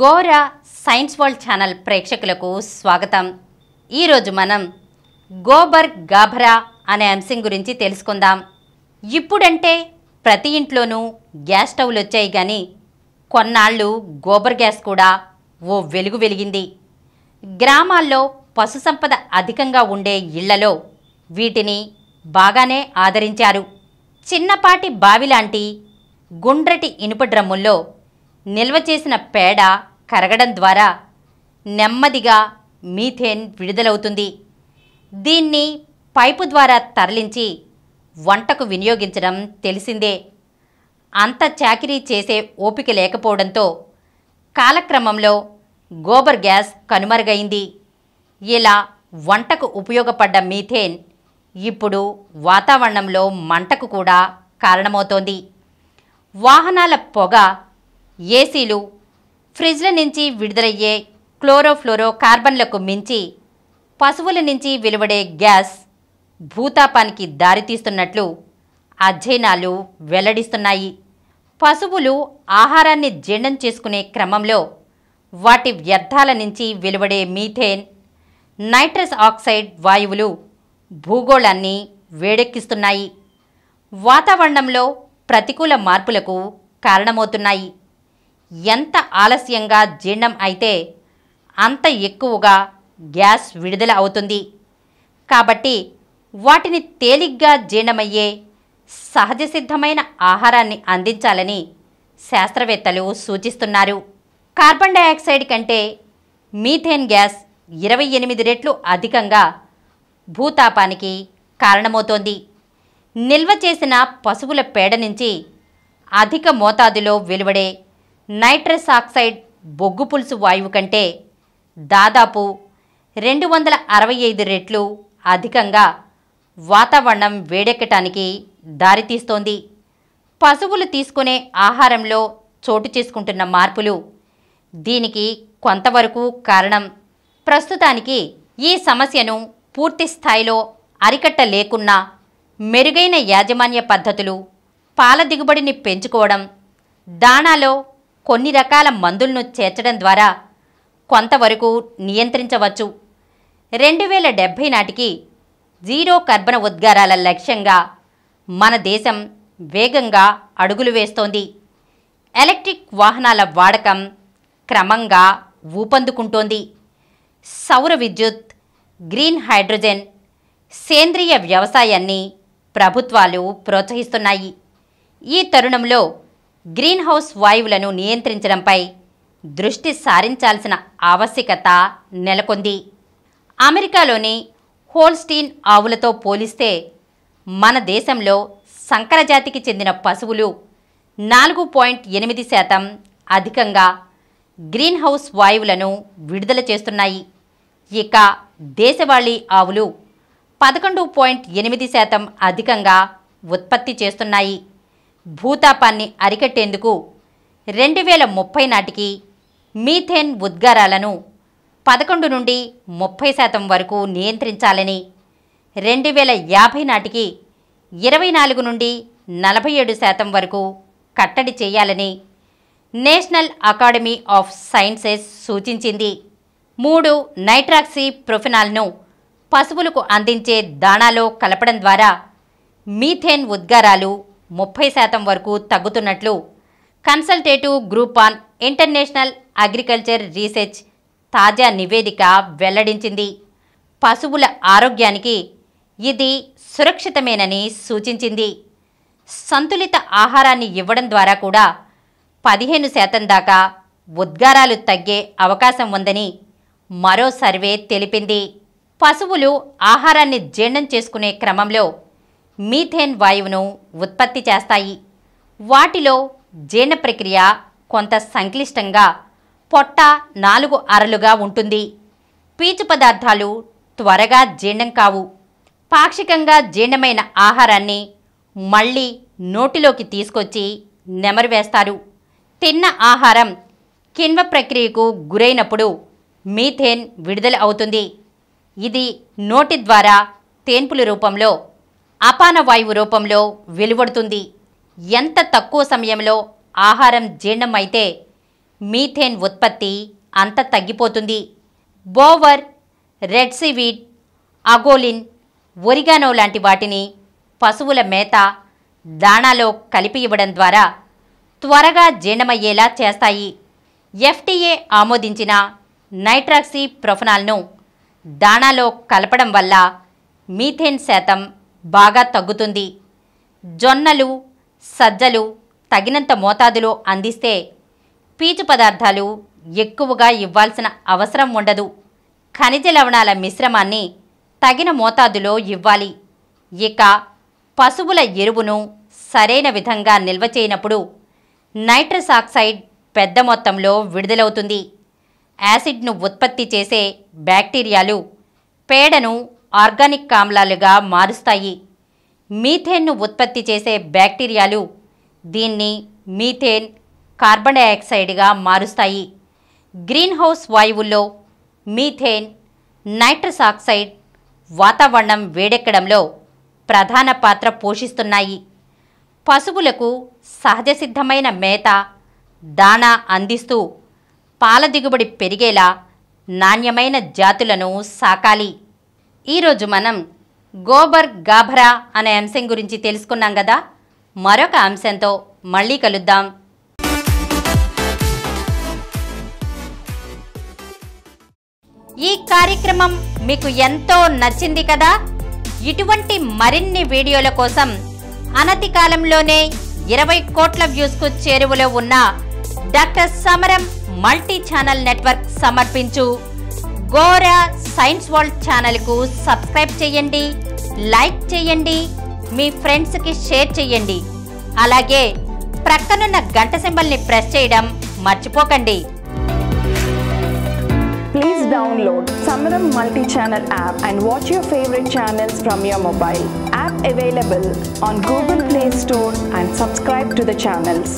గోర science world channel ప్రేక్షకులకు స్వాగతం ఈరోజు మనం గోబర్ గాభరా అనే అంశం గురించి తెలుసుకుందాం ఇప్పుడంటే ప్రతి ఇంట్లోనూ గ్యాస్ స్టవ్లు వచ్చాయి కానీ కొన్నాళ్ళు గోబర్ గ్యాస్ కూడా ఓ వెలుగు వెలిగింది గ్రామాల్లో పశుసంపద అధికంగా ఉండే ఇళ్లలో వీటిని బాగానే ఆదరించారు చిన్నపాటి బావి లాంటి గుండ్రటి ఇనుప డ్రమ్ముల్లో నిల్వ చేసిన పేడ కరగడం ద్వారా నెమ్మదిగా మీథేన్ విడుదలవుతుంది దీన్ని పైపు ద్వారా తరలించి వంటకు వినియోగించడం తెలిసిందే అంత చాకిరీ చేసే ఓపిక లేకపోవడంతో కాలక్రమంలో గోబర్ గ్యాస్ కనుమరుగైంది ఇలా వంటకు ఉపయోగపడ్డ మీథేన్ ఇప్పుడు వాతావరణంలో మంటకు కూడా కారణమవుతోంది వాహనాల పొగ ఏసీలు ఫ్రిడ్జ్ల నుంచి విడుదలయ్యే క్లోరోఫ్లోరో కార్బన్లకు మించి పశువుల నుంచి వెలువడే గ్యాస్ భూతాపానికి దారితీస్తున్నట్లు అధ్యయనాలు వెల్లడిస్తున్నాయి పశువులు ఆహారాన్ని జీర్ణం చేసుకునే క్రమంలో వాటి వ్యర్థాల నుంచి వెలువడే మీథేన్ నైట్రస్ ఆక్సైడ్ వాయువులు భూగోళాన్ని వేడెక్కిస్తున్నాయి వాతావరణంలో ప్రతికూల మార్పులకు కారణమవుతున్నాయి ఎంత ఆలస్యంగా జీర్ణం అయితే అంత ఎక్కువగా గ్యాస్ విడుదల అవుతుంది కాబట్టి వాటిని తేలిగ్గా జీర్ణమయ్యే సహజ సిద్ధమైన ఆహారాన్ని అందించాలని శాస్త్రవేత్తలు సూచిస్తున్నారు కార్బన్ డైఆక్సైడ్ కంటే మీథేన్ గ్యాస్ ఇరవై ఎనిమిది రెట్లు అధికంగా భూతాపానికి కారణమవుతోంది నిల్వ చేసిన పశువుల పేడ నుంచి అధిక మోతాదులో వెలువడే నైట్రస్ ఆక్సైడ్ బొగ్గు పులుసు వాయువు కంటే దాదాపు రెండు వందల అరవై ఐదు రెట్లు అధికంగా వాతావరణం వేడెక్కటానికి దారితీస్తోంది పశువులు తీసుకునే ఆహారంలో చోటు చేసుకుంటున్న మార్పులు దీనికి కొంతవరకు కారణం ప్రస్తుతానికి ఈ సమస్యను పూర్తి స్థాయిలో అరికట్ట లేకున్నా మెరుగైన యాజమాన్య పద్ధతులు పాల దిగుబడిని పెంచుకోవడం దాణాలో కొన్ని రకాల మందులను చేర్చడం ద్వారా కొంతవరకు నియంత్రించవచ్చు రెండు వేల డెబ్భై నాటికి జీరో కర్బన ఉద్గారాల లక్ష్యంగా మన దేశం వేగంగా అడుగులు వేస్తోంది ఎలక్ట్రిక్ వాహనాల వాడకం క్రమంగా ఊపందుకుంటోంది సౌర విద్యుత్ గ్రీన్ హైడ్రోజన్ సేంద్రియ వ్యవసాయాన్ని ప్రభుత్వాలు ప్రోత్సహిస్తున్నాయి ఈ తరుణంలో గ్రీన్ హౌస్ వాయువులను నియంత్రించడంపై దృష్టి సారించాల్సిన ఆవశ్యకత నెలకొంది అమెరికాలోని హోల్స్టీన్ ఆవులతో పోలిస్తే మన దేశంలో సంకరజాతికి చెందిన పశువులు నాలుగు పాయింట్ ఎనిమిది శాతం అధికంగా గ్రీన్ హౌస్ వాయువులను విడుదల చేస్తున్నాయి ఇక దేశవాళీ ఆవులు పదకొండు పాయింట్ ఎనిమిది శాతం అధికంగా ఉత్పత్తి చేస్తున్నాయి భూతాపాన్ని అరికట్టేందుకు రెండు వేల ముప్పై నాటికి మీథేన్ ఉద్గారాలను పదకొండు నుండి ముప్పై శాతం వరకు నియంత్రించాలని రెండు వేల యాభై నాటికి ఇరవై నాలుగు నుండి నలభై ఏడు శాతం వరకు కట్టడి చేయాలని నేషనల్ అకాడమీ ఆఫ్ సైన్సెస్ సూచించింది మూడు నైట్రాక్సీ ప్రొఫినాల్ను పశువులకు అందించే దాణాలో కలపడం ద్వారా మీథేన్ ఉద్గారాలు ముప్పై శాతం వరకు తగ్గుతున్నట్లు consultative group on international agriculture research తాజా నివేదిక వెల్లడించింది పశువుల ఆరోగ్యానికి ఇది సురక్షితమేనని సూచించింది సంతులిత ఆహారాన్ని ఇవ్వడం ద్వారా కూడా పదిహేను శాతం దాకా ఉద్గారాలు తగ్గే అవకాశం ఉందని మరో సర్వే తెలిపింది పశువులు ఆహారాన్ని జీర్ణం చేసుకునే క్రమంలో మీథేన్ వాయువును ఉత్పత్తి చేస్తాయి వాటిలో జీర్ణ ప్రక్రియ కొంత సంక్లిష్టంగా పొట్ట నాలుగు అరలుగా ఉంటుంది పీచు పదార్థాలు త్వరగా జీర్ణం కావు పాక్షికంగా జీర్ణమైన ఆహారాన్ని మళ్ళీ నోటిలోకి తీసుకొచ్చి నెమరు వేస్తారు తిన్న ఆహారం కిణ్వ ప్రక్రియకు గురైనప్పుడు మీథేన్ విడుదల అవుతుంది ఇది నోటి ద్వారా తేన్పుల రూపంలో అపాన వాయువు రూపంలో వెలువడుతుంది ఎంత తక్కువ సమయంలో ఆహారం జీర్ణం అయితే మీథేన్ ఉత్పత్తి అంత తగ్గిపోతుంది బోవర్ రెడ్ సివీడ్ అగోలిన్ ఒరిగానో లాంటి వాటిని పశువుల మేత దాణాలో కలిపి ఇవ్వడం ద్వారా త్వరగా జీర్ణమయ్యేలా చేస్తాయి ఎఫ్టీఏ ఆమోదించిన నైట్రాక్సీ ప్రొఫనాల్ను దాణాలో కలపడం వల్ల మీథేన్ శాతం బాగా తగ్గుతుంది జొన్నలు సజ్జలు తగినంత మోతాదులో అందిస్తే పీచు పదార్థాలు ఎక్కువగా ఇవ్వాల్సిన అవసరం ఉండదు ఖనిజ లవణాల మిశ్రమాన్ని తగిన మోతాదులో ఇవ్వాలి ఇక పశువుల ఎరువును సరైన విధంగా నిల్వ చేయనప్పుడు నైట్రస్ ఆక్సైడ్ పెద్ద మొత్తంలో విడుదలవుతుంది యాసిడ్ను ఉత్పత్తి చేసే బ్యాక్టీరియాలు పేడను ఆర్గానిక్ కామ్లాలుగా మారుస్తాయి మీథేన్ను ఉత్పత్తి చేసే బ్యాక్టీరియాలు దీన్ని మీథేన్ కార్బన్ డైఆక్సైడ్గా మారుస్తాయి గ్రీన్ హౌస్ వాయువుల్లో మీథేన్ నైట్రస్ ఆక్సైడ్ వాతావరణం వేడెక్కడంలో ప్రధాన పాత్ర పోషిస్తున్నాయి పశువులకు సహజ సిద్ధమైన మేత దాణా అందిస్తూ పాల దిగుబడి పెరిగేలా నాణ్యమైన జాతులను సాకాలి ఈరోజు మనం గోబర్ గాభరా అనే అంశం గురించి తెలుసుకున్నాం కదా మరొక అంశంతో మళ్ళీ కలుద్దాం ఈ కార్యక్రమం మీకు ఎంతో నచ్చింది కదా ఇటువంటి మరిన్ని వీడియోల కోసం అనతి కాలంలోనే ఇరవై కోట్ల వ్యూస్కు చేరువలో ఉన్న డాక్టర్ సమరం మల్టీ ఛానల్ నెట్వర్క్ సమర్పించు గోర సైన్స్ వరల్డ్ ఛానల్కు సబ్స్క్రైబ్ చేయండి లైక్ చేయండి మీ ఫ్రెండ్స్కి షేర్ చేయండి అలాగే ప్రక్కనున్న గంట సింబల్ని ప్రెస్ చేయడం మర్చిపోకండి Please download Samaram multi-channel app and watch your favorite channels from your mobile. App available on Google Play Store and subscribe to the channels.